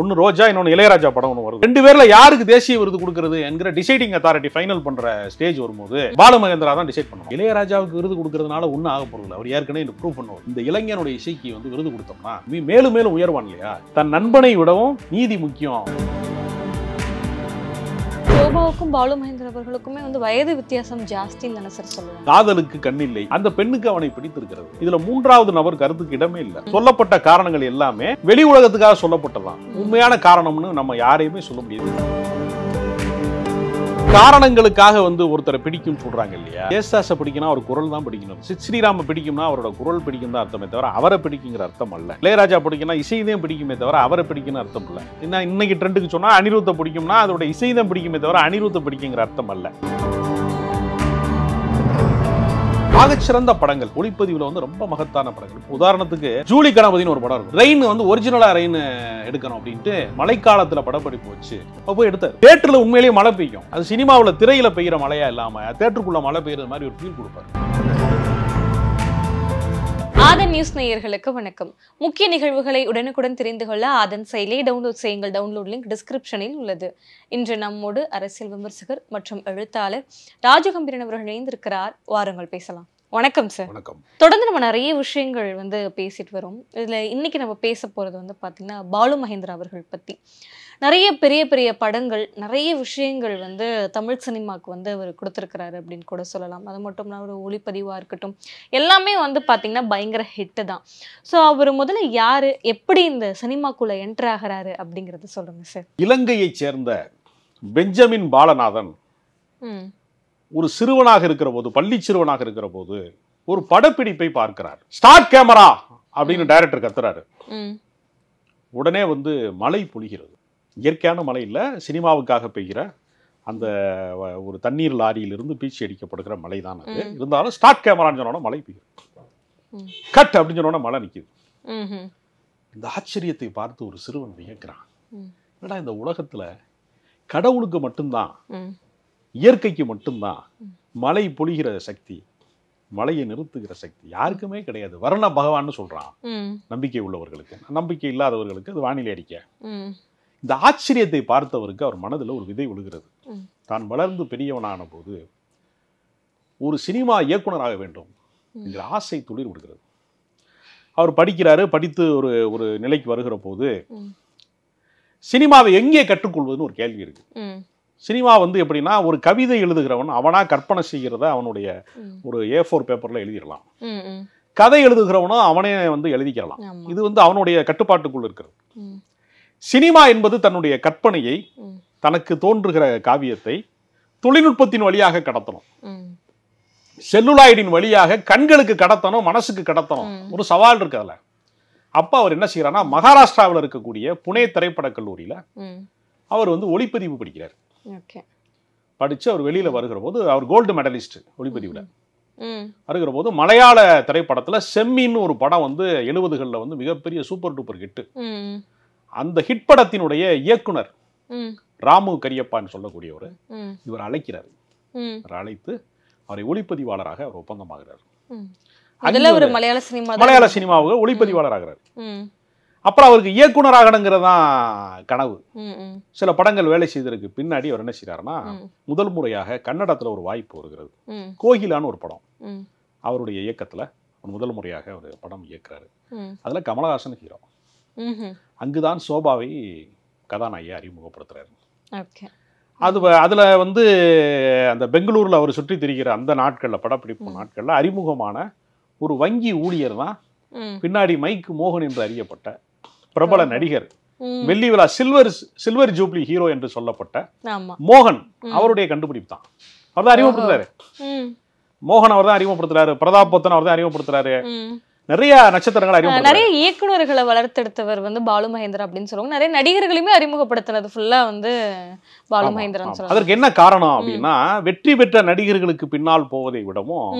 ஒன்று ரோஜா இன்னொன்று இளையராஜா படம் ஒன்று வருது ரெண்டு பேரில் யாருக்கு தேசிய விருது கொடுக்குறது என்கிற டிசைடிங் அத்தாரிட்டி ஃபைனல் பண்ணுற ஸ்டேஜ் வரும்போது பாலமகேந்திரா தான் டிசைட் பண்ணுவோம் இளையராஜாவுக்கு விருது கொடுக்கறதுனால ஒன்றும் ஆக போகிறது அவர் ஏற்கனவே இந்த ப்ரூவ் பண்ணுவோம் இந்த இளைஞனுடைய இசைக்கு வந்து விருது கொடுத்தோம்னா மேலும் மேலும் உயர்வான் இல்லையா தன் நண்பனை விடவும் நீதி முக்கியம் சோபாவுக்கும் பாலு மகேந்திரன் அவர்களுக்குமே வந்து வயது வித்தியாசம் ஜாஸ்தி தானே சொல்லுவாங்க காதலுக்கு கண்ணில்லை அந்த பெண்ணுக்கு அவனை பிடித்திருக்கிறது இதுல மூன்றாவது நபர் கருத்துக்கு இடமே இல்லை சொல்லப்பட்ட காரணங்கள் எல்லாமே வெளி உலகத்துக்காக சொல்லப்பட்டதான் உண்மையான காரணம்னு நம்ம யாரையுமே சொல்ல முடியாது காரணங்களுக்காக வந்து ஒருத்தரை பிடிக்கும்னு சொல்றாங்க இல்லையா ஏசாசை பிடிக்கணும் அவர் குரல் தான் பிடிக்கணும் சித் ஸ்ரீராம பிடிக்கும்னா அவரோட குரல் பிடிக்கும் தான் அர்த்தமே தவிர அவரை பிடிக்குங்கிற அர்த்தம் அல்ல இளையராஜா பிடிக்கும்னா இசைதான் பிடிக்குமே தவிர அவரை பிடிக்கணும் அர்த்தம் இல்லை இன்னைக்கு ட்ரெண்டுக்கு சொன்னால் அனிருத்த பிடிக்கும்னா அதோட இசைதான் பிடிக்குமே தவிர அனிருத்த பிடிக்குங்கிற அர்த்தம் அல்ல ஆகச்சிறந்த படங்கள் ஒளிப்பதிவுல வந்து ரொம்ப மகத்தான படங்கள் உதாரணத்துக்கு ஜூலி கணபதினு ஒரு படம் இருக்கும் ரெயின் வந்து ஒரிஜினலா ரெயின் எடுக்கணும் அப்படின்ட்டு மழைக்காலத்துல படப்பிடிப்பு வச்சு போய் எடுத்தார் தேட்டர்ல உண்மையிலேயே மழை பெய்யும் அது சினிமாவில் திரையில பெய்யுற மழையா இல்லாம தேட்டருக்குள்ள மழை பெய்யறது மாதிரி ஒரு ஃபீல் கொடுப்பாரு ஆதன் நியூஸ் நேயர்களுக்கு வணக்கம் முக்கிய நிகழ்வுகளை உடனுக்குடன் தெரிந்து கொள்ள ஆதன் செயலியை டவுன்லோட் செய்யுங்கள் டவுன்லோட் லிங்க் டிஸ்கிரிப்ஷனில் உள்ளது இன்று நம்மோடு அரசியல் விமர்சகர் மற்றும் எழுத்தாளர் ராஜகம்பீரன் அவர்கள் இணைந்திருக்கிறார் வாருங்கள் பேசலாம் வணக்கம் சார் வணக்கம் தொடர்ந்து நம்ம நிறைய விஷயங்கள் வந்து பேசிட்டு வரோம் இதில் இன்னைக்கு நம்ம பேச போகிறது வந்து பார்த்திங்கன்னா பாலு மகேந்திரா அவர்கள் பற்றி நிறைய பெரிய பெரிய படங்கள் நிறைய விஷயங்கள் வந்து தமிழ் சினிமாவுக்கு வந்து அவர் கொடுத்துருக்கிறாரு அப்படின்னு கூட சொல்லலாம் அது மட்டும் இல்லாமல் ஒரு ஒளிப்பதிவாக இருக்கட்டும் எல்லாமே வந்து பார்த்திங்கன்னா பயங்கர ஹிட்டு தான் ஸோ அவர் முதல்ல யார் எப்படி இந்த சினிமாக்குள்ளே என்டர் ஆகிறாரு அப்படிங்கிறத சொல்லுங்கள் சார் இலங்கையைச் சேர்ந்த பெஞ்சமின் பாலநாதன் ஒரு சிறுவனாக இருக்கிற போது பள்ளி சிறுவனாக இருக்கிற போது ஒரு படப்பிடிப்பை பார்க்கிறார் ஸ்டார்ட் கேமரா அப்படின்னு டைரக்டர் கத்துறாரு உடனே வந்து மழை பொழிகிறது இயற்கையான மழை இல்லை சினிமாவுக்காக பெய்கிற அந்த ஒரு தண்ணீர் லாரியிலிருந்து பீச்சி அடிக்கப்படுகிற மழை தான் அது இருந்தாலும் ஸ்டார்ட் கேமரான்னு சொன்னோன்னா மழை பெய்யும் கட் அப்படின்னு சொன்னோன்னா மழை நிற்கிது இந்த ஆச்சரியத்தை பார்த்து ஒரு சிறுவன் வியக்கிறான் ஏன்னா இந்த உலகத்தில் கடவுளுக்கு மட்டும்தான் இயற்கைக்கு மட்டும்தான் மலை பொழிகிற சக்தி மலையை நிறுத்துகிற சக்தி யாருக்குமே கிடையாது வருண பகவான்னு சொல்றான் நம்பிக்கை உள்ளவர்களுக்கு நம்பிக்கை இல்லாதவர்களுக்கு அது வானிலை அடிக்க இந்த ஆச்சரியத்தை பார்த்தவருக்கு அவர் மனதில் ஒரு விதை விழுகிறது தான் வளர்ந்து பெரியவனான போது ஒரு சினிமா இயக்குனராக வேண்டும் என்கிற ஆசை துளிர் விடுகிறது அவர் படிக்கிறாரு படித்து ஒரு ஒரு நிலைக்கு வருகிற போது சினிமாவை எங்கே கற்றுக்கொள்வதுன்னு ஒரு கேள்வி இருக்கு சினிமா வந்து எப்படின்னா ஒரு கவிதை எழுதுகிறவன் அவனா கற்பனை செய்கிறத அவனுடைய ஒரு ஏ ஃபோர் பேப்பர்ல எழுதிடலாம் கதை எழுதுகிறவனும் அவனே வந்து எழுதிக்கலாம் இது வந்து அவனுடைய கட்டுப்பாட்டுக்குள் இருக்கிறது சினிமா என்பது தன்னுடைய கற்பனையை தனக்கு தோன்றுகிற காவியத்தை தொழில்நுட்பத்தின் வழியாக கடத்தணும் செல்லுலாய்டின் வழியாக கண்களுக்கு கடத்தணும் மனசுக்கு கடத்தணும் ஒரு சவால் இருக்கு அதில் அப்போ அவர் என்ன செய்யறாருன்னா மகாராஷ்டிராவில் இருக்கக்கூடிய புனே திரைப்படக் கல்லூரியில் அவர் வந்து ஒளிப்பதிவு படிக்கிறார் படித்து அவர் வெளியில் வருகிற போது அவர் கோல்டு மெடலிஸ்ட் ஒளிப்பதிவில் வருகிற போது மலையாள திரைப்படத்தில் செம்மின்னு ஒரு படம் வந்து எழுபதுகளில் வந்து மிகப்பெரிய சூப்பர் டூப்பர் ஹிட்டு அந்த ஹிட் படத்தினுடைய இயக்குனர் ராமு கரியப்பான்னு சொல்லக்கூடியவர் இவர் அழைக்கிறார் இவர் அழைத்து அவரை ஒளிப்பதிவாளராக அவர் ஒப்பந்தமாகிறார் மலையாள சினிமா மலையாள சினிமாவுக்கு ஒளிப்பதிவாளர் ஆகிறார் அப்புறம் அவருக்கு இயக்குனர் ஆகணுங்கிறது தான் கனவு சில படங்கள் வேலை செய்ததற்கு பின்னாடி அவர் என்ன செய்கிறாருன்னா முதல் முறையாக கன்னடத்தில் ஒரு வாய்ப்பு வருகிறது கோகிலான்னு ஒரு படம் அவருடைய இயக்கத்தில் முதல் முறையாக ஒரு படம் இயக்குறாரு அதில் கமலஹாசன் ஹீரோ அங்குதான் சோபாவை கதாநாயகி அறிமுகப்படுத்துறாரு அது அதில் வந்து அந்த பெங்களூரில் அவர் சுற்றி திரிகிற அந்த நாட்களில் படப்பிடிப்பு நாட்களில் அறிமுகமான ஒரு வங்கி ஊழியர் தான் பின்னாடி மைக் மோகன் என்று அறியப்பட்ட பிரபல நடிகர் வெள்ளி விழா சில்வர் சில்வர் ஜூப்ளி ஹீரோ என்று சொல்லப்பட்ட மோகன் அவருடைய கண்டுபிடிப்பு தான் அவர் தான் அறிமுகப்படுத்துறாரு மோகன் அவர் தான் அறிமுகப்படுத்துறாரு பிரதாப் பத்தன் அவர் தான் அறிமுகப்படுத்துறாரு நிறைய நட்சத்திரங்களை நிறைய இயக்குநர்களை வளர்த்தெடுத்தவர் வந்து பாலு மகேந்திரா அப்படின்னு சொல்லுவாங்க நிறைய நடிகர்களையுமே அறிமுகப்படுத்தினது ஃபுல்லா வந்து பாலு மகேந்திரன் அதற்கு என்ன காரணம் அப்படின்னா வெற்றி பெற்ற நடிகர்களுக்கு பின்னால் போவதை விடவும்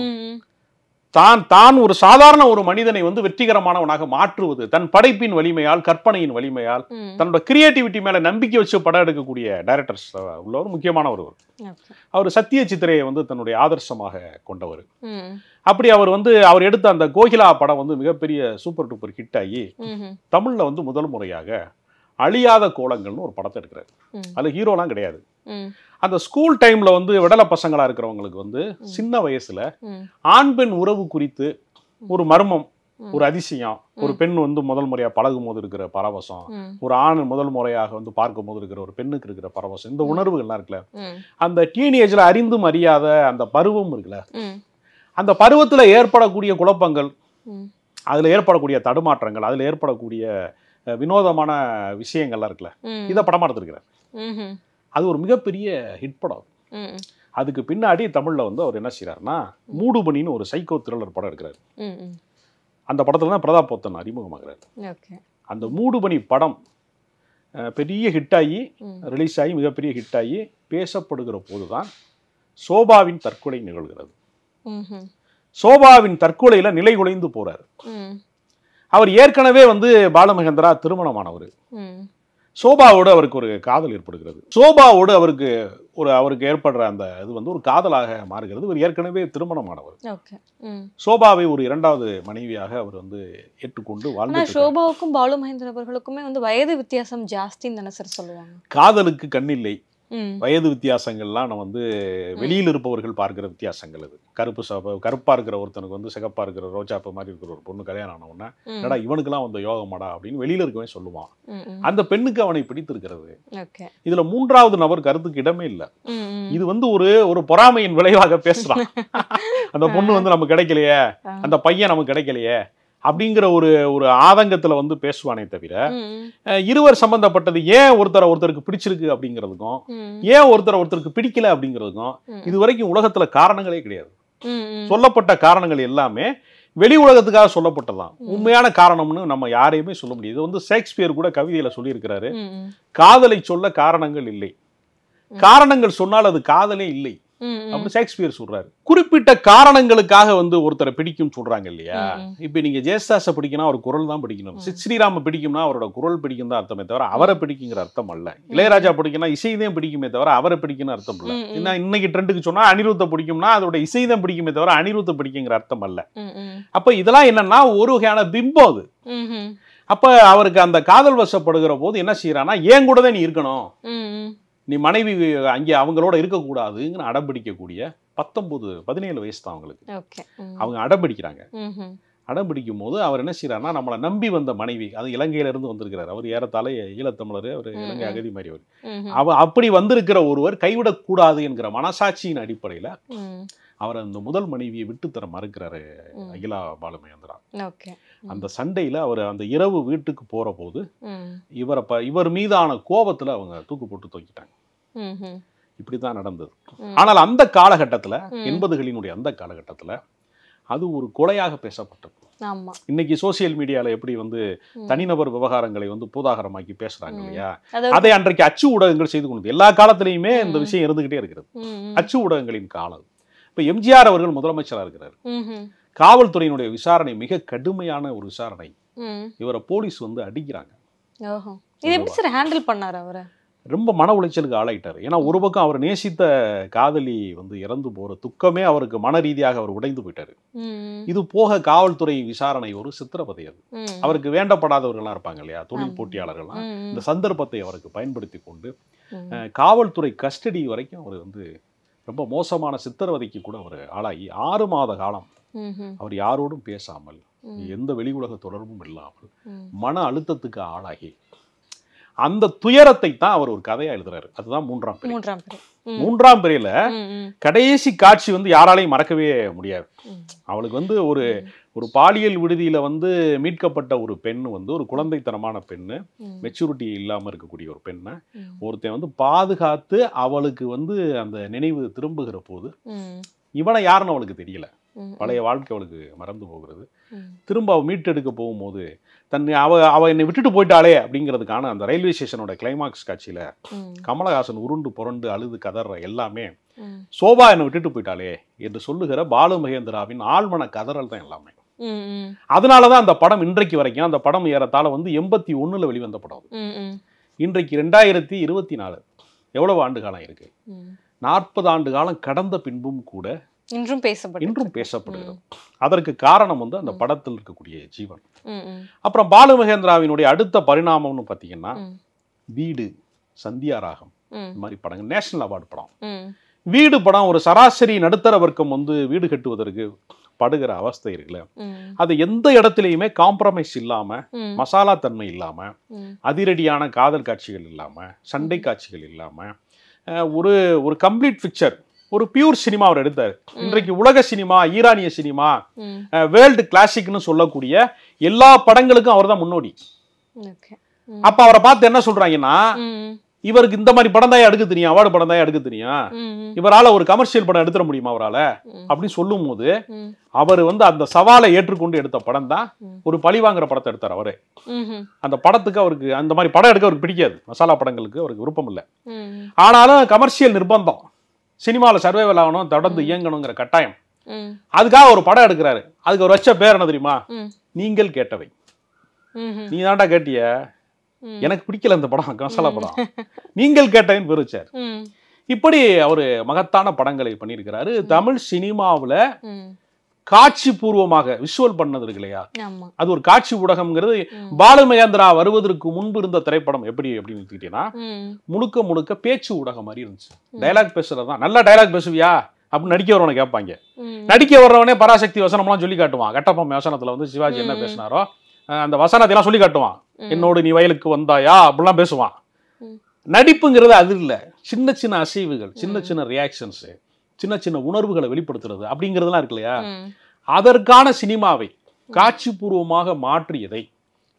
தான் தான் ஒரு சாதாரண ஒரு மனிதனை வந்து வெற்றிகரமானவனாக மாற்றுவது தன் படைப்பின் வலிமையால் கற்பனையின் வலிமையால் தன்னோட கிரியேட்டிவிட்டி மேல நம்பிக்கை வச்சு படம் எடுக்கக்கூடிய டைரக்டர்ஸ் உள்ளவர் முக்கியமான ஒருவர் அவர் சத்திய சித்திரையை வந்து தன்னுடைய ஆதர்சமாக கொண்டவர் அப்படி அவர் வந்து அவர் எடுத்த அந்த கோகிலா படம் வந்து மிகப்பெரிய சூப்பர் டூப்பர் ஹிட் ஆகி தமிழ்ல வந்து முதல் முறையாக அழியாத கோலங்கள்னு ஒரு படத்தை எடுக்கிறார் அதுல ஹீரோலாம் கிடையாது அந்த ஸ்கூல் டைம்ல வந்து விடல பசங்களா இருக்கிறவங்களுக்கு வந்து சின்ன வயசுல ஆண் பெண் உறவு குறித்து ஒரு மர்மம் ஒரு அதிசயம் ஒரு பெண் வந்து முதல் முறையா பழகும் போது இருக்கிற பரவசம் ஒரு ஆண் முதல் முறையாக வந்து பார்க்கும் போது இருக்கிற ஒரு பெண்ணுக்கு இருக்கிற பரவசம் இந்த உணர்வுகள்லாம் இருக்குல்ல அந்த டீனேஜ்ல அறிந்தும் அறியாத அந்த பருவம் இருக்குல்ல அந்த பருவத்துல ஏற்படக்கூடிய குழப்பங்கள் அதுல ஏற்படக்கூடிய தடுமாற்றங்கள் அதுல ஏற்படக்கூடிய வினோதமான விஷயங்கள்லாம் இருக்குல்ல இதை படமா அது ஒரு மிகப்பெரிய ஹிட் படம் அதுக்கு பின்னாடி தமிழில் வந்து அவர் என்ன செய்கிறாருன்னா மூடுபணின்னு ஒரு சைக்கோ த்ரில்லர் படம் எடுக்கிறார் அந்த படத்தில் தான் பிரதாப் போத்தன் அறிமுகமாகிறார் அந்த மூடுபனி படம் பெரிய ஹிட் ஆகி ரிலீஸ் ஆகி மிகப்பெரிய ஹிட் ஆகி பேசப்படுகிற போது தான் சோபாவின் தற்கொலை நிகழ்கிறது சோபாவின் தற்கொலையில் நிலை குலைந்து போகிறார் அவர் ஏற்கனவே வந்து பாலமகேந்திரா திருமணமானவர் சோபாவோடு அவருக்கு ஒரு காதல் ஏற்படுகிறது சோபாவோடு அவருக்கு ஒரு அவருக்கு ஏற்படுற அந்த இது வந்து ஒரு காதலாக மாறுகிறது இவர் ஏற்கனவே திருமணமானவர் சோபாவை ஒரு இரண்டாவது மனைவியாக அவர் வந்து ஏற்றுக்கொண்டு வாழ்ந்தார் சோபாவுக்கும் பாலு மகேந்திர அவர்களுக்குமே வந்து வயது வித்தியாசம் ஜாஸ்தின்னு சொல்லுவாங்க காதலுக்கு கண்ணில்லை வயது வித்தியாசங்கள்லாம் நம்ம வந்து வெளியில் இருப்பவர்கள் பார்க்குற வித்தியாசங்கள் அது கருப்பு சப கருப்பாக இருக்கிற ஒருத்தனுக்கு வந்து சிகப்பாக இருக்கிற ரோஜாப்பு மாதிரி இருக்கிற ஒரு பொண்ணு கல்யாணம் ஆனவுடனே என்னடா இவனுக்குலாம் வந்து யோகமாடா அப்படின்னு வெளியில் இருக்கவே சொல்லுவான் அந்த பெண்ணுக்கு அவனை பிடித்திருக்கிறது இதில் மூன்றாவது நபர் கருத்துக்கு இடமே இல்லை இது வந்து ஒரு ஒரு பொறாமையின் விளைவாக பேசுறான் அந்த பொண்ணு வந்து நமக்கு கிடைக்கலையே அந்த பையன் நமக்கு கிடைக்கலையே அப்படிங்கிற ஒரு ஒரு ஆதங்கத்தில் வந்து பேசுவானே தவிர இருவர் சம்பந்தப்பட்டது ஏன் ஒருத்தரை ஒருத்தருக்கு பிடிச்சிருக்கு அப்படிங்கிறதுக்கும் ஏன் ஒருத்தரை ஒருத்தருக்கு பிடிக்கல அப்படிங்கிறதுக்கும் இது வரைக்கும் உலகத்தில் காரணங்களே கிடையாது சொல்லப்பட்ட காரணங்கள் எல்லாமே வெளி உலகத்துக்காக சொல்லப்பட்டதான் உண்மையான காரணம்னு நம்ம யாரையுமே சொல்ல முடியாது வந்து ஷேக்ஸ்பியர் கூட கவிதையில சொல்லியிருக்கிறாரு காதலை சொல்ல காரணங்கள் இல்லை காரணங்கள் சொன்னால் அது காதலே இல்லை அப்படின்னு ஷேக்ஸ்பியர் சொல்றாரு குறிப்பிட்ட காரணங்களுக்காக வந்து ஒருத்தரை பிடிக்கும் சொல்றாங்க இல்லையா இப்ப நீங்க ஜேசுதாஸை பிடிக்கணும் அவர் குரல் தான் பிடிக்கணும் ஸ்ரீராம பிடிக்கும்னா அவரோட குரல் பிடிக்கும் தான் அர்த்தமே தவிர அவரை பிடிக்குங்கிற அர்த்தம் அல்ல இளையராஜா பிடிக்கும்னா இசைதான் பிடிக்குமே தவிர அவரை பிடிக்கும்னு அர்த்தம் இல்ல ஏன்னா இன்னைக்கு ட்ரெண்டுக்கு சொன்னா அனிருத்தை பிடிக்கும்னா அதோட இசைதான் பிடிக்குமே தவிர அனிருத்தை பிடிக்குங்கிற அர்த்தம் அல்ல அப்ப இதெல்லாம் என்னன்னா ஒரு வகையான பிம்பம் அது அப்ப அவருக்கு அந்த காதல் வசப்படுகிற போது என்ன செய்யறான்னா ஏன் கூட தான் நீ இருக்கணும் நீ மனைவி அங்கே அவங்களோட அடம் அடம்பிடிக்கக்கூடிய பத்தொன்பது பதினேழு வயசு தான் அவங்களுக்கு அவங்க அடம்பிடிக்கிறாங்க அடம்பிடிக்கும் போது அவர் என்ன செய்யறாருனா நம்மளை நம்பி வந்த மனைவி அது இருந்து வந்திருக்கிறார் அவர் ஏறத்தாலே ஈழத்தமிழர் அவர் இலங்கை அகதி மாதிரி அவர் அவ அப்படி வந்திருக்கிற ஒருவர் கைவிடக்கூடாது என்கிற மனசாட்சியின் அடிப்படையில் அவர் அந்த முதல் மனைவியை விட்டுத்தர மறுக்கிறாரு அகிலா பாலுமகேந்திரா அந்த சண்டையில் அவர் அந்த இரவு வீட்டுக்கு போகிற போது இவரை ப இவர் மீதான கோபத்தில் அவங்க தூக்கு போட்டு தூக்கிட்டாங்க இப்படி தான் நடந்தது ஆனால் அந்த காலகட்டத்தில் எண்பதுகளினுடைய அந்த காலகட்டத்தில் அது ஒரு கொலையாக பேசப்பட்டது இன்னைக்கு சோசியல் மீடியால எப்படி வந்து தனிநபர் விவகாரங்களை வந்து பூதாகரமாக்கி பேசுறாங்க இல்லையா அதை அன்றைக்கு அச்சு ஊடகங்கள் செய்து கொண்டது எல்லா காலத்திலையுமே இந்த விஷயம் இருந்துகிட்டே இருக்கிறது அச்சு ஊடகங்களின் காலம் இப்போ எம்ஜிஆர் அவர்கள் முதலமைச்சராக இருக்கிறார் காவல்துறையினுடைய விசாரணை மிக கடுமையான ஒரு விசாரணை இவரை போலீஸ் வந்து அடிக்கிறாங்க ரொம்ப மன உளைச்சலுக்கு ஆளாயிட்டார் ஏன்னா ஒரு பக்கம் அவர் நேசித்த காதலி வந்து இறந்து போற துக்கமே அவருக்கு மன ரீதியாக அவர் உடைந்து போயிட்டாரு இது போக காவல்துறை விசாரணை ஒரு சித்திரவதை அது அவருக்கு வேண்டப்படாதவர்கள்லாம் இருப்பாங்க இல்லையா தொழில் போட்டியாளர்கள்லாம் இந்த சந்தர்ப்பத்தை அவருக்கு பயன்படுத்தி கொண்டு காவல்துறை கஸ்டடி வரைக்கும் அவர் வந்து ரொம்ப மோசமான சித்திரவதைக்கு கூட அவர் ஆளாகி ஆறு மாத காலம் அவர் யாரோடும் பேசாமல் எந்த வெளி உலக தொடர்பும் இல்லாமல் மன அழுத்தத்துக்கு ஆளாகி அந்த துயரத்தை தான் அவர் ஒரு கதையா எழுதுறாரு அதுதான் மூன்றாம் பிரி மூன்றாம் மூன்றாம் பிறையில கடைசி காட்சி வந்து யாராலையும் மறக்கவே முடியாது அவளுக்கு வந்து ஒரு ஒரு பாலியல் விடுதியில் வந்து மீட்கப்பட்ட ஒரு பெண் வந்து ஒரு குழந்தைத்தனமான பெண்ணு மெச்சூரிட்டி இல்லாமல் இருக்கக்கூடிய ஒரு பெண்ணை ஒருத்தன் வந்து பாதுகாத்து அவளுக்கு வந்து அந்த நினைவு திரும்புகிற போது இவனை யாருன்னு அவளுக்கு தெரியல பழைய வாழ்க்கை அவளுக்கு மறந்து போகிறது திரும்ப அவள் மீட்டெடுக்க போகும்போது தன்னை அவ அவ என்னை விட்டுட்டு போயிட்டாளே அப்படிங்கிறதுக்கான அந்த ரயில்வே ஸ்டேஷனோட கிளைமாக்ஸ் காட்சியில் கமலஹாசன் உருண்டு புரண்டு அழுது கதற எல்லாமே சோபா என்னை விட்டுட்டு போயிட்டாளே என்று சொல்லுகிற பாலு மகேந்திராவின் ஆழ்மன கதறல் தான் எல்லாமே அதனாலதான் அந்த படம் இன்றைக்கு வரைக்கும் அந்த படம் ஏறத்தால வந்து எண்பத்தி ஒண்ணுல வெளிவந்த படம் இன்றைக்கு ரெண்டாயிரத்தி இருபத்தி நாலு எவ்வளவு ஆண்டு காலம் இருக்கு நாற்பது ஆண்டு காலம் கடந்த பின்பும் கூட இன்றும் பேசப்படும் இன்றும் பேசப்படுகிறது அதற்கு காரணம் வந்து அந்த படத்தில் இருக்கக்கூடிய ஜீவன் அப்புறம் பாலு மகேந்திராவினுடைய அடுத்த பரிணாமம்னு பார்த்தீங்கன்னா வீடு சந்தியா ராகம் இந்த மாதிரி படங்கள் நேஷனல் அவார்டு படம் வீடு படம் ஒரு சராசரி நடுத்தர வர்க்கம் வந்து வீடு கட்டுவதற்கு படுகிற அவஸ்தை இருக்குல்ல அது எந்த இடத்துலையுமே காம்ப்ரமைஸ் இல்லாம மசாலா தன்மை இல்லாம அதிரடியான காதல் காட்சிகள் இல்லாம சண்டை காட்சிகள் இல்லாம ஒரு ஒரு கம்ப்ளீட் பிக்சர் ஒரு பியூர் சினிமா அவர் எடுத்தார் இன்றைக்கு உலக சினிமா ஈரானிய சினிமா வேர்ல்டு கிளாசிக்னு சொல்லக்கூடிய எல்லா படங்களுக்கும் அவர் தான் முன்னோடி அப்ப அவரை பார்த்து என்ன சொல்றாங்கன்னா இவருக்கு இந்த மாதிரி படம் தான் எடுக்க தெரியும் அவார்டு படம் தான் எடுக்க தெரியும் இவரால் ஒரு கமர்ஷியல் படம் எடுத்துட முடியுமா அவரால் அப்படின்னு சொல்லும் போது அவர் வந்து அந்த சவாலை ஏற்றுக்கொண்டு எடுத்த படம் தான் ஒரு பழி வாங்குற படத்தை எடுத்தார் அவரு அந்த படத்துக்கு அவருக்கு அந்த மாதிரி படம் எடுக்க அவருக்கு பிடிக்காது மசாலா படங்களுக்கு அவருக்கு விருப்பம் இல்லை ஆனாலும் கமர்ஷியல் நிர்பந்தம் சினிமாவில் சர்வைவல் ஆகணும் தொடர்ந்து இயங்கணுங்கிற கட்டாயம் அதுக்காக ஒரு படம் எடுக்கிறாரு அதுக்கு ஒரு வச்ச பேர் என்ன தெரியுமா நீங்கள் கேட்டவை நீ தாண்டா கேட்டிய எனக்கு பிடிக்கல அந்த படம் கமசாலா படம் நீங்கள் கேட்டவன் பெருச்சார் இப்படி அவர் மகத்தான படங்களை பண்ணியிருக்கிறாரு தமிழ் சினிமாவில் காட்சி பூர்வமாக விஷுவல் பண்ணது இருக்கு இல்லையா அது ஒரு காட்சி ஊடகம்ங்கிறது பாலுமகேந்திரா வருவதற்கு முன்பு இருந்த திரைப்படம் எப்படி அப்படின்னு எடுத்துக்கிட்டீங்கன்னா முழுக்க முழுக்க பேச்சு ஊடகம் மாதிரி இருந்துச்சு டைலாக் பேசுறதுதான் நல்லா டைலாக் பேசுவியா அப்படின்னு நடிக்க வரவனை கேட்பாங்க நடிக்க வர்றவனே பராசக்தி வசனம்லாம் சொல்லி காட்டுவான் கட்டப்பம் வசனத்துல வந்து சிவாஜி என்ன பேசினாரோ அந்த வசனத்தை எல்லாம் சொல்லி காட்டுவான் என்னோடு நீ வயலுக்கு வந்தாயா அப்படிலாம் பேசுவான் நடிப்புங்கிறது அது இல்லை சின்ன சின்ன அசைவுகள் சின்ன சின்ன ரியாக்ஷன்ஸு சின்ன சின்ன உணர்வுகளை வெளிப்படுத்துறது அப்படிங்கிறதுலாம் இருக்கு இல்லையா அதற்கான சினிமாவை காட்சிபூர்வமாக மாற்றியதை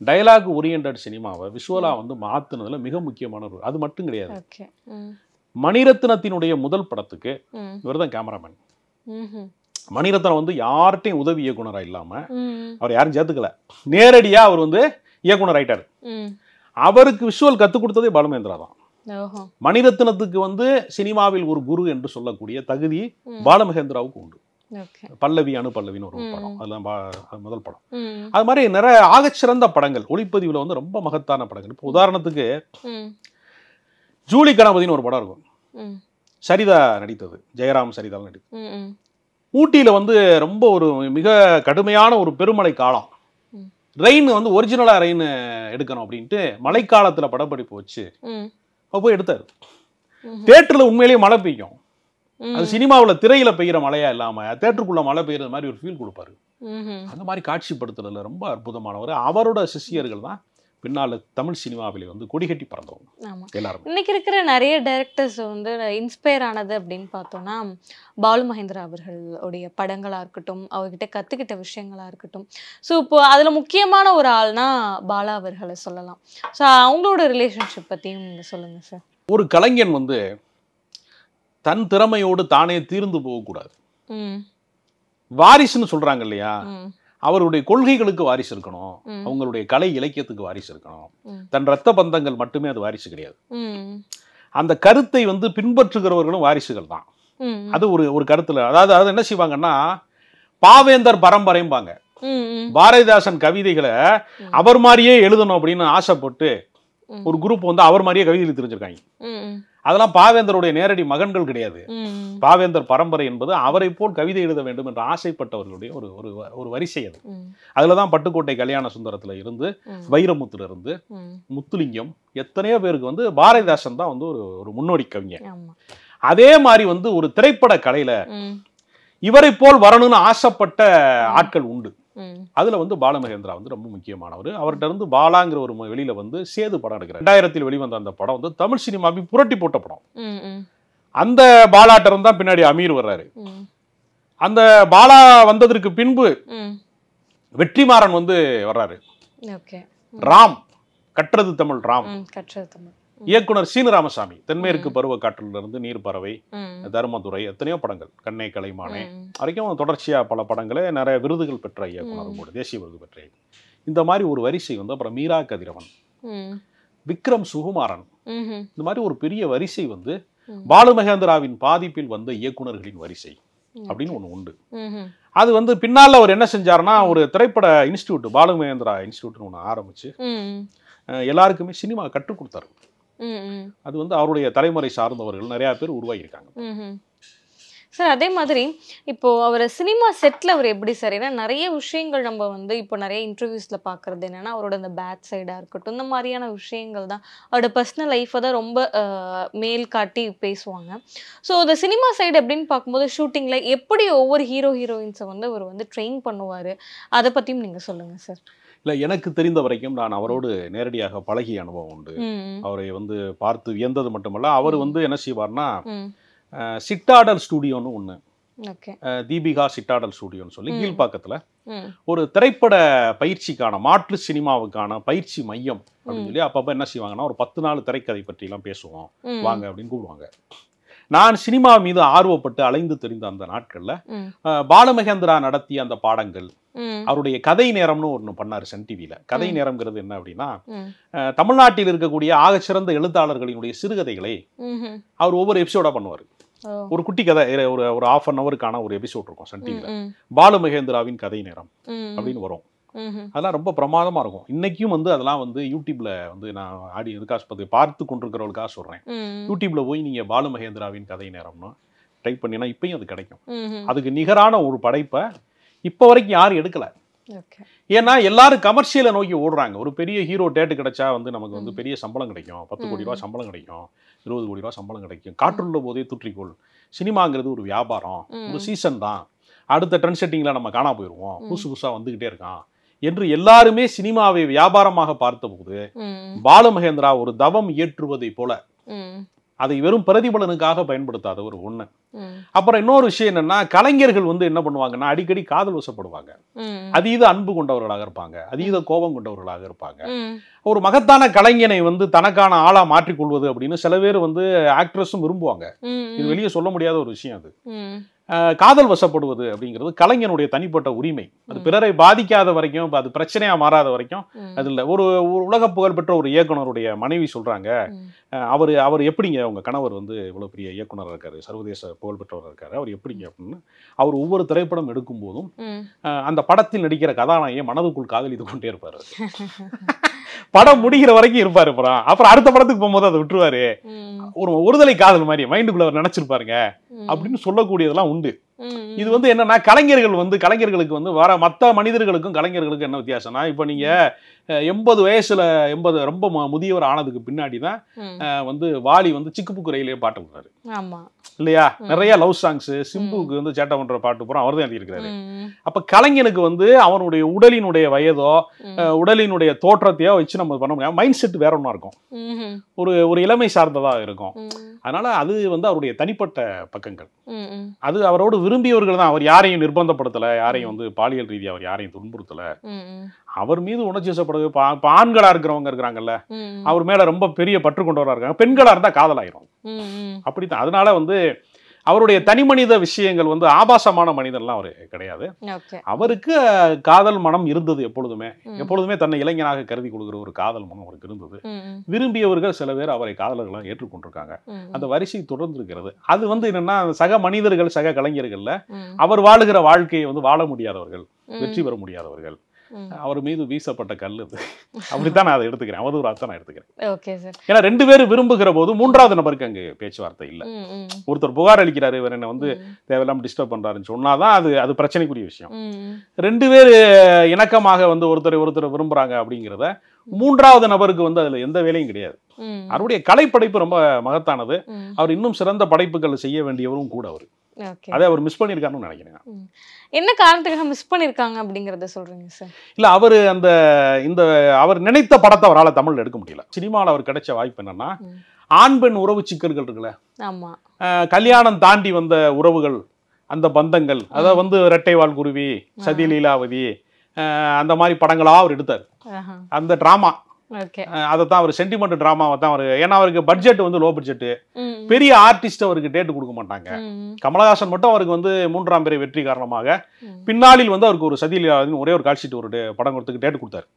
டைலாக் ஓரியன்ட் சினிமாவை விஷுவலா வந்து மாத்தினதுல மிக முக்கியமான அது மட்டும் கிடையாது மணிரத்னத்தினுடைய முதல் படத்துக்கு இவர் தான் கேமராமேன் மணிரத்னம் வந்து யார்ட்டையும் உதவி இயக்குனராக இல்லாம அவர் யாரும் சேர்த்துக்கல நேரடியா அவர் வந்து இயக்குனர் ரைட்டர் அவருக்கு விஷுவல் கற்றுக் கொடுத்ததே பாலுமேந்திரா தான் மணிரத்னத்துக்கு வந்து சினிமாவில் ஒரு குரு என்று சொல்லக்கூடிய தகுதி பாலமகேந்திராவுக்கு உண்டு பல்லவி அணு பல்லவின்னு ஒரு படம் அதுதான் முதல் படம் அது மாதிரி நிறைய ஆகச்சிறந்த படங்கள் ஒளிப்பதிவில் வந்து ரொம்ப மகத்தான படங்கள் இப்போ உதாரணத்துக்கு ஜூலி கணபதினு ஒரு படம் இருக்கும் சரிதா நடித்தது ஜெயராம் சரிதா நடித்தது ஊட்டியில் வந்து ரொம்ப ஒரு மிக கடுமையான ஒரு பெருமழை காலம் ரெயின் வந்து ஒரிஜினலாக ரெயின் எடுக்கணும் அப்படின்ட்டு மழைக்காலத்தில் படப்பிடிப்பு வச்சு போய் எடுத்தார் தேட்டரில் உண்மையிலேயே மழை பெய்யும் அது சினிமாவில் திரையில் பெய்கிற மழையா இல்லாமல் தேட்டருக்குள்ள மழை பெய்யறது மாதிரி ஒரு ஃபீல் கொடுப்பாரு அந்த மாதிரி காட்சிப்படுத்துறதுல ரொம்ப அற்புதமானவர் அவரோட சிஷியர்கள் தான் பின்னால் தமிழ் சினிமாவில் வந்து கொடிகட்டி பறந்தவங்க எல்லாரும் இன்னைக்கு இருக்கிற நிறைய டைரக்டர்ஸ் வந்து இன்ஸ்பயர் ஆனது அப்படின்னு பார்த்தோம்னா பாலு மகேந்திரா அவர்களுடைய படங்களாக இருக்கட்டும் அவர்கிட்ட கற்றுக்கிட்ட விஷயங்களாக இருக்கட்டும் ஸோ இப்போ அதில் முக்கியமான ஒரு ஆள்னா பாலா அவர்களை சொல்லலாம் ஸோ அவங்களோட ரிலேஷன்ஷிப் பற்றியும் நீங்கள் சொல்லுங்கள் சார் ஒரு கலைஞன் வந்து தன் திறமையோடு தானே தீர்ந்து போகக்கூடாது வாரிசுன்னு சொல்கிறாங்க இல்லையா அவருடைய கொள்கைகளுக்கு வாரிசு இருக்கணும் அவங்களுடைய கலை இலக்கியத்துக்கு வாரிசு இருக்கணும் தன் ரத்த பந்தங்கள் மட்டுமே அது வாரிசு கிடையாது அந்த கருத்தை வந்து பின்பற்றுகிறவர்களும் வாரிசுகள் தான் அது ஒரு ஒரு கருத்துல அதாவது அதாவது என்ன செய்வாங்கன்னா பாவேந்தர் பரம்பரைம்பாங்க பாரதிதாசன் கவிதைகளை அவர் மாதிரியே எழுதணும் அப்படின்னு ஆசைப்பட்டு ஒரு குரூப் வந்து அவர் மாதிரியே கவிதைகள் தெரிஞ்சிருக்காங்க அதெல்லாம் பாவேந்தருடைய நேரடி மகன்கள் கிடையாது பாவேந்தர் பரம்பரை என்பது அவரை போல் கவிதை எழுத வேண்டும் என்று ஆசைப்பட்டவர்களுடைய ஒரு ஒரு ஒரு வரிசை அது அதில் தான் பட்டுக்கோட்டை கல்யாண சுந்தரத்துல இருந்து வைரமுத்துல இருந்து முத்துலிங்கம் எத்தனையோ பேருக்கு வந்து பாரதிதாசன் தான் வந்து ஒரு ஒரு முன்னோடி கவிஞர் அதே மாதிரி வந்து ஒரு திரைப்பட கலையில இவரை போல் வரணும்னு ஆசைப்பட்ட ஆட்கள் உண்டு அதில் வந்து பாலமகேந்திரா வந்து ரொம்ப முக்கியமானவர் அவர்கிட்ட இருந்து பாலாங்கிற ஒரு வெளியில் வந்து சேது படம் எடுக்கிறார் ரெண்டாயிரத்தில் வெளிவந்த அந்த படம் வந்து தமிழ் சினிமாவை புரட்டி போட்ட படம் அந்த பாலாட்டரம் தான் பின்னாடி அமீர் வர்றாரு அந்த பாலா வந்ததற்கு பின்பு வெற்றிமாறன் வந்து வர்றாரு ராம் கற்றது தமிழ் ராம் கற்றது தமிழ் இயக்குனர் சீனு ராமசாமி தென்மேற்கு பருவ காற்றிலிருந்து நீர் பறவை தருமதுரை எத்தனையோ படங்கள் கண்ணே கலைமானே வரைக்கும் தொடர்ச்சியாக பல படங்களே நிறைய விருதுகள் பெற்ற இயக்குனர் கூட தேசிய விருது பெற்ற இந்த மாதிரி ஒரு வரிசை வந்து அப்புறம் மீரா கதிரவன் விக்ரம் சுகுமாரன் இந்த மாதிரி ஒரு பெரிய வரிசை வந்து பாலு மகேந்திராவின் பாதிப்பில் வந்த இயக்குனர்களின் வரிசை அப்படின்னு ஒன்று உண்டு அது வந்து பின்னால் அவர் என்ன செஞ்சாருன்னா ஒரு திரைப்பட இன்ஸ்டியூட் பாலு மகேந்திரா இன்ஸ்டியூட்னு ஒன்று ஆரம்பிச்சு எல்லாருக்குமே சினிமா கற்றுக் கொடுத்தாரு அது வந்து அவருடைய தலைமுறை சார்ந்தவர்கள் நிறையா பேர் உருவாகியிருக்காங்க சார் அதே மாதிரி இப்போ அவர் சினிமா செட்டில் அவர் எப்படி சார் ஏன்னா நிறைய விஷயங்கள் நம்ம வந்து இப்போ நிறைய இன்டர்வியூஸில் பார்க்குறது என்னென்னா அவரோட அந்த பேட் சைடாக இருக்கட்டும் இந்த மாதிரியான விஷயங்கள் தான் அவரோட பர்சனல் லைஃப்பை தான் ரொம்ப மேல் காட்டி பேசுவாங்க ஸோ அந்த சினிமா சைடு அப்படின்னு பார்க்கும்போது ஷூட்டிங்கில் எப்படி ஒவ்வொரு ஹீரோ ஹீரோயின்ஸை வந்து அவர் வந்து ட்ரெயின் பண்ணுவார் அதை பற்றியும் நீங்கள் சொல்லுங்கள் சார் இல்லை எனக்கு தெரிந்த வரைக்கும் நான் அவரோடு நேரடியாக பழகிய அனுபவம் உண்டு அவரை வந்து பார்த்து வியந்தது மட்டுமல்ல அவர் வந்து என்ன செய்வார்னா சிட்டாடல் ஸ்டூடியோன்னு ஒன்று தீபிகா சிட்டாடல் ஸ்டூடியோன்னு சொல்லி கீழ்பாக்கத்தில் ஒரு திரைப்பட பயிற்சிக்கான மாற்று சினிமாவுக்கான பயிற்சி மையம் அப்படின்னு சொல்லி அப்பப்போ என்ன செய்வாங்கன்னா ஒரு பத்து நாள் திரைக்கதை பற்றிலாம் பேசுவோம் வாங்க அப்படின்னு கூப்பிடுவாங்க நான் சினிமா மீது ஆர்வப்பட்டு அலைந்து தெரிந்த அந்த நாட்கள்ல பாலமகேந்திரா நடத்திய அந்த பாடங்கள் அவருடைய கதை நேரம்னு ஒன்று பண்ணார் சன் டிவியில கதை நேரம்ங்கிறது என்ன அப்படின்னா தமிழ்நாட்டில் இருக்கக்கூடிய ஆக சிறந்த எழுத்தாளர்களினுடைய சிறுகதைகளை அவர் ஒவ்வொரு எபிசோடா பண்ணுவார் ஒரு குட்டி கதை ஒரு ஒரு ஆஃப் அன் அவருக்கான ஒரு எபிசோட் இருக்கும் சன் டிவியில பாலு மகேந்திராவின் கதை நேரம் அப்படின்னு வரும் அதெல்லாம் ரொம்ப பிரமாதமாக இருக்கும் இன்னைக்கும் வந்து அதெல்லாம் வந்து யூடியூப்ல வந்து நான் ஆடி இதுக்காக பார்த்து பார்த்து கொண்டிருக்கிறவளுக்காக சொல்கிறேன் யூடியூப்ல போய் நீங்கள் பாலு மகேந்திராவின் கதை நேரம்னு டைப் பண்ணினா இப்பயும் அது கிடைக்கும் அதுக்கு நிகரான ஒரு படைப்பை இப்போ வரைக்கும் யாரும் எடுக்கல ஏன்னா எல்லாரும் கமர்ஷியலை நோக்கி ஓடுறாங்க ஒரு பெரிய ஹீரோ டேட்டு கிடைச்சா வந்து நமக்கு வந்து பெரிய சம்பளம் கிடைக்கும் பத்து கோடி ரூபா சம்பளம் கிடைக்கும் இருபது கோடி ரூபா சம்பளம் கிடைக்கும் காற்றுள்ள போதே தூற்றிக்கோள் சினிமாங்கிறது ஒரு வியாபாரம் ஒரு சீசன் தான் அடுத்த ட்ரெண்ட் செட்டிங்கில் நம்ம காணா போயிடுவோம் புதுசு புதுசாக வந்துக்கிட்டே இருக்கான் என்று எல்லாருமே சினிமாவை வியாபாரமாக பார்த்தபோது பாலமகேந்திரா ஒரு தவம் இயற்றுவதை போல அதை வெறும் பிரதிபலனுக்காக பயன்படுத்தாத ஒரு ஒண்ணு அப்புறம் இன்னொரு விஷயம் என்னன்னா கலைஞர்கள் வந்து என்ன பண்ணுவாங்கன்னா அடிக்கடி காதல் வசப்படுவாங்க அதீத அன்பு கொண்டவர்களாக இருப்பாங்க அதீத கோபம் கொண்டவர்களாக இருப்பாங்க ஒரு மகத்தான கலைஞனை வந்து தனக்கான ஆளா மாற்றிக்கொள்வது அப்படின்னு சில பேர் வந்து ஆக்ட்ரஸும் விரும்புவாங்க இது வெளியே சொல்ல முடியாத ஒரு விஷயம் அது காதல் வசப்படுவது அப்படிங்கிறது கலைஞனுடைய தனிப்பட்ட உரிமை அது பிறரை பாதிக்காத வரைக்கும் அது பிரச்சனையா மாறாத வரைக்கும் அது இல்லை ஒரு உலக புகழ்பெற்ற ஒரு இயக்குனருடைய மனைவி சொல்றாங்க அவர் அவர் எப்படிங்க உங்க கணவர் வந்து இவ்வளோ பெரிய இயக்குனர் இருக்காரு சர்வதேச புகழ்பெற்றவர் இருக்காரு அவர் எப்படிங்க அப்படின்னு அவர் ஒவ்வொரு திரைப்படம் எடுக்கும் போதும் அந்த படத்தில் நடிக்கிற கதாநாயகை மனதுக்குள் காதலித்து கொண்டே இருப்பாரு படம் முடிகிற வரைக்கும் இருப்பாரு அப்புறம் அப்புறம் அடுத்த படத்துக்கு போகும்போது அதை விட்டுருவாரு ஒரு ஒருதலை காதல் மாதிரி மைண்டுக்குள்ள அவர் நினைச்சிருப்பாருங்க அப்படின்னு சொல்லக்கூடியதெல்லாம் உண்டு இது வந்து என்னன்னா கலைஞர்கள் வந்து கலைஞர்களுக்கு வந்து வர மற்ற மனிதர்களுக்கும் கலைஞர்களுக்கும் என்ன வித்தியாசம்னா இப்போ நீங்க எண்பது வயசுல எண்பது ரொம்ப முதியவர் ஆனதுக்கு பின்னாடிதான் வந்து வாலி வந்து சிக்குப்புக்கு ரயிலே பாட்டு போறாரு இல்லையா நிறைய லவ் சாங்ஸ் சிம்புக்கு வந்து சேட்டை பண்ற பாட்டு போறோம் அவர் தான் இருக்கிறாரு அப்ப கலைஞனுக்கு வந்து அவனுடைய உடலினுடைய வயதோ உடலினுடைய தோற்றத்தையோ வச்சு நம்ம பண்ண முடியாது மைண்ட் செட் வேற ஒன்றா இருக்கும் ஒரு ஒரு இளமை சார்ந்ததா இருக்கும் அதனால அது வந்து அவருடைய தனிப்பட்ட பக்கங்கள் அது அவரோடு விரும்பியவர்கள் தான் அவர் யாரையும் நிர்பந்தப்படுத்தல யாரையும் வந்து பாலியல் ரீதியாக அவர் யாரையும் துன்புறுத்தல அவர் மீது உணர்ச்சிவசப்படுது இப்போ ஆண்களா இருக்கிறவங்க இருக்கிறாங்கல்ல அவர் மேல ரொம்ப பெரிய பற்று கொண்டவராக இருக்காங்க பெண்களா இருந்தா காதலாயிரும் அப்படித்தான் அதனால வந்து அவருடைய தனி மனித விஷயங்கள் வந்து ஆபாசமான மனிதன்லாம் அவர் கிடையாது அவருக்கு காதல் மனம் இருந்தது எப்பொழுதுமே எப்பொழுதுமே தன்னை இளைஞனாக கருதி கொடுக்குற ஒரு காதல் மனம் அவருக்கு இருந்தது விரும்பியவர்கள் சில பேர் அவரை காதலர்களாக ஏற்றுக்கொண்டிருக்காங்க அந்த வரிசை தொடர்ந்து இருக்கிறது அது வந்து என்னன்னா சக மனிதர்கள் சக கலைஞர்கள்ல அவர் வாழுகிற வாழ்க்கையை வந்து வாழ முடியாதவர்கள் வெற்றி பெற முடியாதவர்கள் அவர் மீது வீசப்பட்ட கல் அது அப்படித்தான் நான் அதை எடுத்துக்கிறேன் அவதூறாக தான் நான் எடுத்துக்கிறேன் ஏன்னா ரெண்டு பேரும் விரும்புகிற போது மூன்றாவது நபருக்கு அங்கே பேச்சுவார்த்தை இல்லை ஒருத்தர் புகார் அளிக்கிறாரு இவர் என்னை வந்து தேவையில்லாம டிஸ்டர்ப் பண்றாருன்னு சொன்னாதான் அது அது பிரச்சனைக்குரிய விஷயம் ரெண்டு பேர் இணக்கமாக வந்து ஒருத்தரை ஒருத்தர் விரும்புறாங்க அப்படிங்கிறத மூன்றாவது நபருக்கு வந்து அதுல எந்த வேலையும் கிடையாது அவருடைய கலைப்படைப்பு ரொம்ப மகத்தானது அவர் இன்னும் சிறந்த படைப்புகள் செய்ய வேண்டியவரும் கூட அவர் அதை அவர் மிஸ் பண்ணியிருக்காருன்னு நினைக்கிறேன் என்ன காரணத்துக்காக மிஸ் பண்ணியிருக்காங்க அப்படிங்கிறத சொல்கிறீங்க சார் இல்லை அவர் அந்த இந்த அவர் நினைத்த படத்தை அவரால் தமிழில் எடுக்க முடியல சினிமாவில் அவர் கிடைச்ச வாய்ப்பு என்னன்னா ஆண் பெண் உறவு சிக்கல்கள் இருக்குல்ல ஆமாம் கல்யாணம் தாண்டி வந்த உறவுகள் அந்த பந்தங்கள் அதாவது வந்து இரட்டை குருவி சதி லீலாவதி அந்த மாதிரி படங்களாக அவர் எடுத்தார் அந்த ட்ராமா அதை தான் அவர் சென்டிமெண்ட் ட்ராமாவை தான் அவர் ஏன்னா அவருக்கு பட்ஜெட் வந்து லோ பட்ஜெட் பெரிய ஆர்டிஸ்ட் அவருக்கு டேட்டு கொடுக்க மாட்டாங்க கமலஹாசன் மட்டும் அவருக்கு வந்து மூன்றாம் பிறை வெற்றி காரணமாக பின்னாளில் வந்து அவருக்கு ஒரு சதியில் ஒரே ஒரு கால்ஷீட் ஒரு படம் கொடுத்துக்கு டேட் கொடுத்தாரு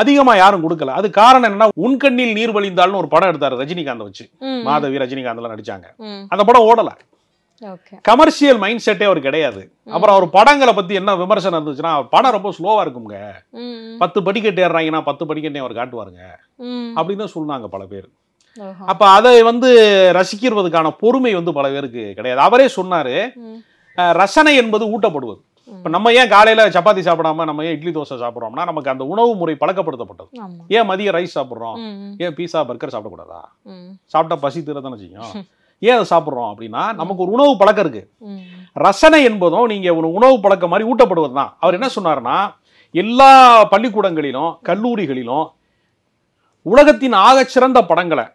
அதிகமா யாரும் கொடுக்கல அது காரணம் என்னன்னா உன்கண்ணில் நீர் வழிந்தால்னு ஒரு படம் எடுத்தாரு ரஜினிகாந்த் வச்சு மாதவி ரஜினிகாந்த் எல்லாம் நடிச்சாங்க அந்த படம் ஓடல கமர்ஷியல் மைண்ட் செட்டே அவர் கிடையாது அப்புறம் அவர் படங்களை பத்தி என்ன விமர்சனம் இருந்துச்சுன்னா படம் ரொம்ப ஸ்லோவா இருக்குங்க பத்து படிக்கட்டு ஏறாங்கன்னா பத்து படிக்கட்டே அவர் காட்டுவாருங்க அப்படின்னு சொன்னாங்க பல பேர் அப்ப அதை வந்து ரசிக்கிறதுக்கான பொறுமை வந்து பல பேருக்கு கிடையாது அவரே சொன்னாரு ரசனை என்பது ஊட்டப்படுவது இப்ப நம்ம ஏன் காலையில சப்பாத்தி சாப்பிடாம நம்ம ஏன் இட்லி தோசை சாப்பிடறோம்னா நமக்கு அந்த உணவு முறை பழக்கப்படுத்தப்பட்டது ஏன் மதியம் ரைஸ் சாப்பிடுறோம் ஏன் பீஸா பர்கர் சாப்பிடக்கூடாதா சாப்பிட்டா பசி தீர தானே செய்யும் ஏன் அதை சாப்பிட்றோம் அப்படின்னா நமக்கு ஒரு உணவு பழக்கம் இருக்கு ரசனை என்பதும் நீங்க ஒரு உணவு பழக்கம் மாதிரி ஊட்டப்படுவது தான் அவர் என்ன சொன்னார்னா எல்லா பள்ளிக்கூடங்களிலும் கல்லூரிகளிலும் உலகத்தின் ஆகச்சிறந்த படங்களை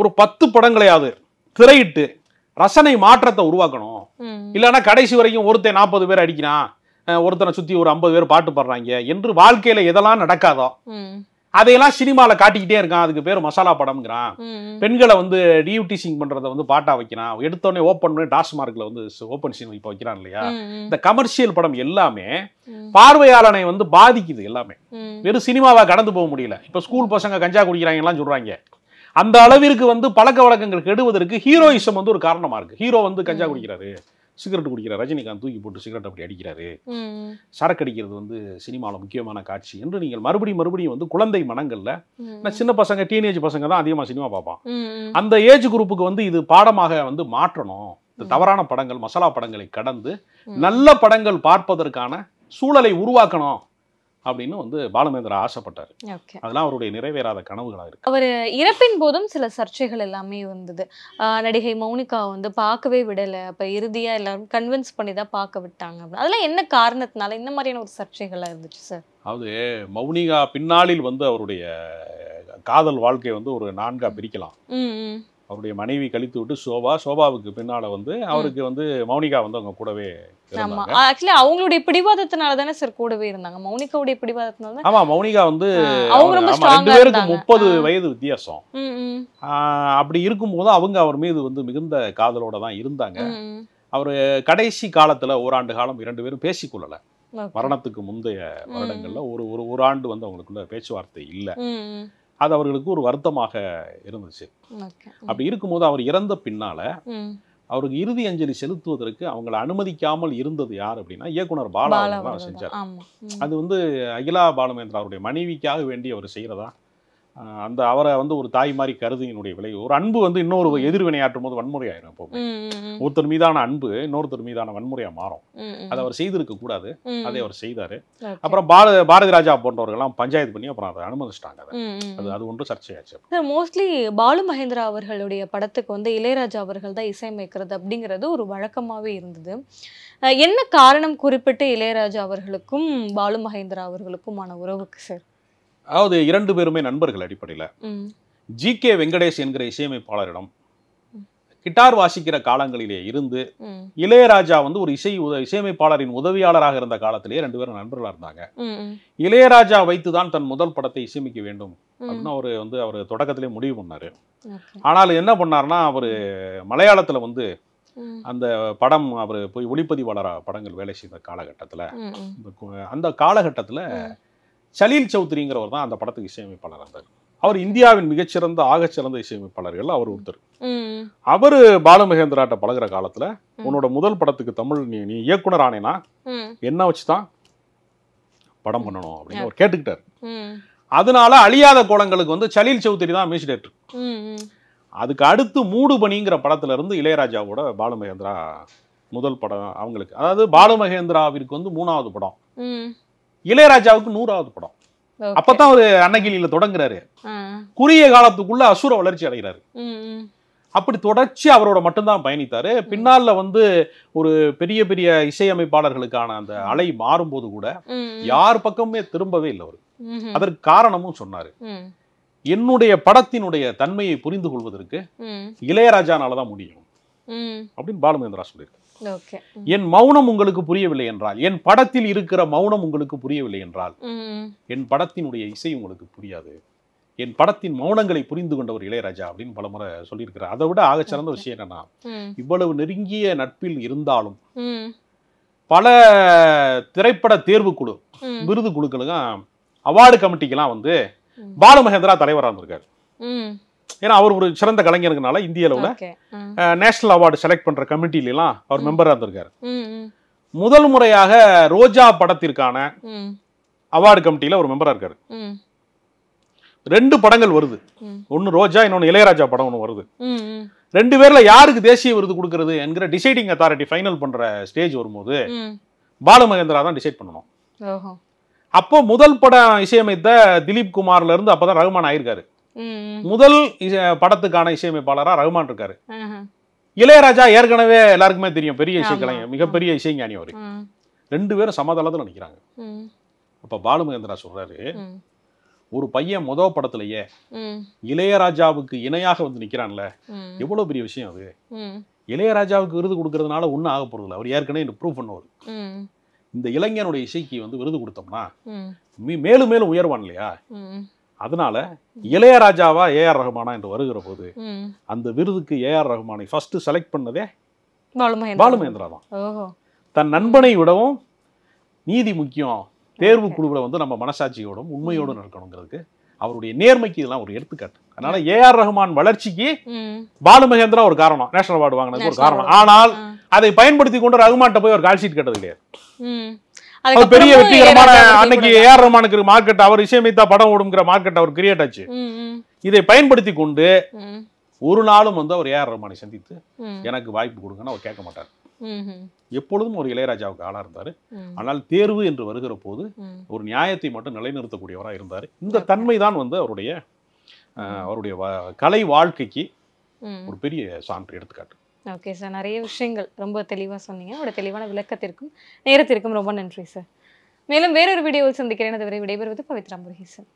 ஒரு பத்து படங்களையாவது திரையிட்டு ரசனை மாற்றத்தை உருவாக்கணும் இல்லைன்னா கடைசி வரைக்கும் ஒருத்தன் நாற்பது பேர் அடிக்கிறான் ஒருத்தனை சுற்றி ஒரு ஐம்பது பேர் பாட்டு பாடுறாங்க என்று வாழ்க்கையில் எதெல்லாம் நடக்காதோ அதையெல்லாம் சினிமாவில் காட்டிக்கிட்டே இருக்கான் அதுக்கு பேர் மசாலா படம்ங்கிறான் பெண்களை வந்து டியூட்டிசிங் பண்ணுறதை வந்து பாட்டா வைக்கிறான் எடுத்தோடனே ஓப்பன் பண்ணி டாஸ்மார்க்கில் வந்து ஓப்பன் சீன் இப்போ வைக்கிறான் இல்லையா இந்த கமர்ஷியல் படம் எல்லாமே பார்வையாளனை வந்து பாதிக்குது எல்லாமே வெறும் சினிமாவாக கடந்து போக முடியல இப்போ ஸ்கூல் பசங்க கஞ்சா குடிக்கிறாங்கலாம் சொல்கிறாங்க அந்த அளவிற்கு வந்து பழக்க வழக்கங்கள் கெடுவதற்கு ஹீரோயிசம் வந்து ஒரு காரணமாக இருக்குது ஹீரோ வந்து கஞ்சா குடிக்கிறாரு சிகரெட் குடிக்கிற ரஜினிகாந்த் தூக்கி போட்டு சிகரெட் அப்படி அடிக்கிறாரு சரக்கு அடிக்கிறது வந்து சினிமாவில் முக்கியமான காட்சி என்று நீங்கள் மறுபடியும் மறுபடியும் வந்து குழந்தை மனங்களில் நான் சின்ன பசங்க டீனேஜ் பசங்க தான் அதிகமாக சினிமா பார்ப்பான் அந்த ஏஜ் குரூப்புக்கு வந்து இது பாடமாக வந்து மாற்றணும் இந்த தவறான படங்கள் மசாலா படங்களை கடந்து நல்ல படங்கள் பார்ப்பதற்கான சூழலை உருவாக்கணும் அப்படின்னு வந்து பாலமேந்திரா ஆசைப்பட்டார் அதெல்லாம் அவருடைய நிறைவேறாத கனவுகளாக இருக்கு அவர் இறப்பின் போதும் சில சர்ச்சைகள் எல்லாமே வந்தது நடிகை மௌனிகா வந்து பார்க்கவே விடலை அப்போ இறுதியாக எல்லாரும் கன்வின்ஸ் பண்ணி தான் பார்க்க விட்டாங்க அதெல்லாம் என்ன காரணத்தினால இந்த மாதிரியான ஒரு சர்ச்சைகளாக இருந்துச்சு சார் அதாவது மௌனிகா பின்னாளில் வந்து அவருடைய காதல் வாழ்க்கை வந்து ஒரு நான்காக பிரிக்கலாம் அவருடைய மனைவி கழித்து விட்டு சோபா சோபாவுக்கு பின்னால வந்து அவருக்கு வந்து மௌனிகா வந்து அவங்க கூடவே ஆக்சுவலி அவங்களுடைய பிடிவாதத்தினால தானே சார் கூடவே இருந்தாங்க மௌனிகாவுடைய பிடிவாதத்தினால ஆமா மௌனிகா வந்து ரெண்டு பேருக்கு முப்பது வயது வித்தியாசம் அப்படி இருக்கும்போது அவங்க அவர் மீது வந்து மிகுந்த காதலோட தான் இருந்தாங்க அவர் கடைசி காலத்துல ஓராண்டு காலம் இரண்டு பேரும் பேசிக்கொள்ளல மரணத்துக்கு முந்தைய வருடங்கள்ல ஒரு ஒரு ஆண்டு வந்து அவங்களுக்குள்ள பேச்சுவார்த்தை இல்லை அது அவர்களுக்கு ஒரு வருத்தமாக இருந்துச்சு அப்படி இருக்கும்போது அவர் இறந்த பின்னால அவருக்கு இறுதி அஞ்சலி செலுத்துவதற்கு அவங்களை அனுமதிக்காமல் இருந்தது யார் அப்படின்னா இயக்குனர் பாலா செஞ்சார் அது வந்து அகிலா பாலமேந்திரா அவருடைய மனைவிக்காக வேண்டி அவர் செய்கிறதா அந்த அவரை வந்து ஒரு தாய் மாதிரி கருதியினுடைய விளைவு ஒரு அன்பு வந்து இன்னொரு எதிர்வினையாற்றும் போது வன்முறை ஆயிரும் ஒருத்தர் மீதான அன்பு இன்னொருத்தர் மீதான வன்முறையா மாறும் அதை அவர் செய்திருக்க கூடாது அதை அவர் செய்தாரு அப்புறம் பாரத பாரதி ராஜா போன்றவர்கள்லாம் பஞ்சாயத்து பண்ணி அப்புறம் அதை அனுமதிச்சிட்டாங்க அது அது ஒன்று சர்ச்சையாச்சு மோஸ்ட்லி பாலு மகேந்திரா அவர்களுடைய படத்துக்கு வந்து இளையராஜா அவர்கள் தான் இசையமைக்கிறது அப்படிங்கிறது ஒரு வழக்கமாகவே இருந்தது என்ன காரணம் குறிப்பிட்டு இளையராஜா அவர்களுக்கும் பாலு மகேந்திரா அவர்களுக்குமான உறவுக்கு சார் அதாவது இரண்டு பேருமே நண்பர்கள் அடிப்படையில் ஜி கே வெங்கடேஷ் என்கிற இசையமைப்பாளரிடம் கிட்டார் வாசிக்கிற காலங்களிலே இருந்து இளையராஜா வந்து ஒரு இசை உத இசையமைப்பாளரின் உதவியாளராக இருந்த காலத்திலேயே ரெண்டு பேரும் நண்பர்களாக இருந்தாங்க இளையராஜா வைத்து தான் தன் முதல் படத்தை இசையமைக்க வேண்டும் அப்படின்னு அவர் வந்து அவர் தொடக்கத்திலே முடிவு பண்ணார் ஆனால் என்ன பண்ணார்னா அவர் மலையாளத்தில் வந்து அந்த படம் அவர் போய் ஒளிப்பதிவாளராக படங்கள் வேலை செய்த காலகட்டத்தில் அந்த காலகட்டத்தில் சலீல் சௌத்ரிங்கிறவர் தான் அந்த படத்துக்கு இசையமைப்பாளர் இருந்தார் அவர் இந்தியாவின் மிகச்சிறந்த ஆகச்சிறந்த இசையமைப்பாளர்கள் அவர் ஒருத்தர் அவர் பாலமகேந்திராட்ட பழகிற காலத்துல உன்னோட முதல் படத்துக்கு தமிழ் நீ நீ இயக்குனர் ஆனேனா என்ன வச்சுதான் படம் பண்ணணும் அப்படின்னு அவர் கேட்டுக்கிட்டார் அதனால அழியாத கோலங்களுக்கு வந்து சலீல் சௌத்ரி தான் மியூசிக் டேரக்டர் அதுக்கு அடுத்து மூடு பணிங்கிற படத்துல இருந்து இளையராஜாவோட பாலுமகேந்திரா முதல் படம் அவங்களுக்கு அதாவது பாலுமகேந்திராவிற்கு வந்து மூணாவது படம் இளையராஜாவுக்கு நூறாவது படம் அப்பதான் அவரு அன்னகிளியில தொடங்குறாரு குறுகிய காலத்துக்குள்ள அசுர வளர்ச்சி அடைகிறாரு அப்படி தொடர்ச்சி அவரோட மட்டும்தான் பயணித்தாரு பின்னால வந்து ஒரு பெரிய பெரிய இசையமைப்பாளர்களுக்கான அந்த அலை மாறும்போது கூட யார் பக்கமே திரும்பவே இல்லை அவரு அதற்கு காரணமும் சொன்னாரு என்னுடைய படத்தினுடைய தன்மையை புரிந்து கொள்வதற்கு இளையராஜானாலதான் முடியும் அப்படின்னு பாலுமகேந்திரா சொல்லியிருக்கு Mm. என் மௌனம் உங்களுக்கு புரியவில்லை என்றால் என் படத்தில் இருக்கிற மௌனம் உங்களுக்கு புரியவில்லை என்றால் mm. என் படத்தினுடைய இசை உங்களுக்கு புரியாது என் படத்தின் மௌனங்களை புரிந்து கொண்டவர் இளையராஜா அப்படின்னு பலமுறை சொல்லியிருக்கிறார் அதை விட ஆகச்சிறந்த விஷயம் என்னன்னா mm. இவ்வளவு நெருங்கிய நட்பில் இருந்தாலும் பல திரைப்பட தேர்வு குழு விருது குழுக்களுக்கும் அவார்டு கமிட்டிக்கெல்லாம் வந்து பாலமகேந்திரா தலைவராக இருந்திருக்காரு ஏன்னா அவர் ஒரு சிறந்த கலைஞருங்கனால இந்திய அளவில் நேஷனல் அவார்டு செலக்ட் பண்ற எல்லாம் அவர் மெம்பராக இருந்திருக்காரு முதல் முறையாக ரோஜா படத்திற்கான அவார்டு கமிட்டியில ஒரு மெம்பராக இருக்காரு ரெண்டு படங்கள் வருது ஒன்னு ரோஜா இன்னொன்னு இளையராஜா படம் ஒன்று வருது ரெண்டு பேர்ல யாருக்கு தேசிய விருது கொடுக்கறது என்கிற டிசைடிங் அத்தாரிட்டி ஃபைனல் பண்ற ஸ்டேஜ் வரும்போது பாலுமகேந்திரா தான் டிசைட் பண்ணணும் அப்போ முதல் படம் இசையமைத்த திலீப் குமார்ல இருந்து அப்பதான் ரகுமான் ஆயிருக்காரு முதல் படத்துக்கான இசையமைப்பாளராக ரகுமான் இருக்காரு இளையராஜா ஏற்கனவே எல்லாருக்குமே தெரியும் பெரிய இசைக்கலைஞர் மிகப்பெரிய இசைஞானி அவர் ரெண்டு பேரும் சமதளத்தில் நினைக்கிறாங்க அப்போ பாலுமகேந்திரா சொல்றாரு ஒரு பையன் முத படத்துலயே இளையராஜாவுக்கு இணையாக வந்து நிக்கிறான்ல எவ்வளவு பெரிய விஷயம் அது இளையராஜாவுக்கு விருது கொடுக்கறதுனால ஒன்றும் ஆக போகிறது இல்லை அவர் ஏற்கனவே ப்ரூவ் பண்ணுவார் இந்த இளைஞனுடைய இசைக்கு வந்து விருது கொடுத்தோம்னா மேலும் மேலும் உயர்வான் இல்லையா அதனால இளையராஜாவா ஏ ஆர் ரஹ்மானா என்று வருகிற போது அந்த விருதுக்கு ஏ ஆர் ரஹ்மானை ஃபர்ஸ்ட் செலக்ட் பண்ணதே பாலுமேந்திரா தான் தன் நண்பனை விடவும் நீதி முக்கியம் தேர்வு குழுவில் வந்து நம்ம மனசாட்சியோடும் உண்மையோடும் நடக்கணுங்கிறதுக்கு அவருடைய நேர்மைக்கு இதெல்லாம் ஒரு எடுத்துக்காட்டு அதனால ஏ ஆர் ரஹ்மான் வளர்ச்சிக்கு பாலு மகேந்திரா ஒரு காரணம் நேஷனல் அவார்டு வாங்கினதுக்கு ஒரு காரணம் ஆனால் அதை பயன்படுத்தி கொண்டு ரகுமான்ட்ட போய் ஒரு கால்ஷீட் ஷீட் கேட்டது கிடையாது அது பெரிய வெற்றிகரமான அன்னைக்கு ஏஆர் ரமானுக்கு மார்க்கெட் அவர் இசையமைத்தா படம் ஓடுங்கிற மார்க்கெட் அவர் கிரியேட் ஆச்சு இதை பயன்படுத்தி கொண்டு ஒரு நாளும் வந்து அவர் ஏஆர் ரமானை சந்தித்து எனக்கு வாய்ப்பு கொடுங்கன்னு அவர் கேட்க மாட்டார் எப்பொழுதும் ஒரு இளையராஜாவுக்கு ஆளா இருந்தாரு ஆனால் தேர்வு என்று வருகிற போது ஒரு நியாயத்தை மட்டும் நிலைநிறுத்தக்கூடியவராக இருந்தாரு இந்த தன்மைதான் வந்து அவருடைய அவருடைய கலை வாழ்க்கைக்கு ஒரு பெரிய சான்று எடுத்துக்காட்டு ஓகே சார் நிறைய விஷயங்கள் ரொம்ப தெளிவாக சொன்னீங்க உங்களோட தெளிவான விளக்கத்திற்கும் நேரத்திற்கும் ரொம்ப நன்றி சார் மேலும் வேறொரு வீடியோவில் சந்திக்கிறேன் அதுவரை விடைபெறுவது பவித்ரா முருகேசன்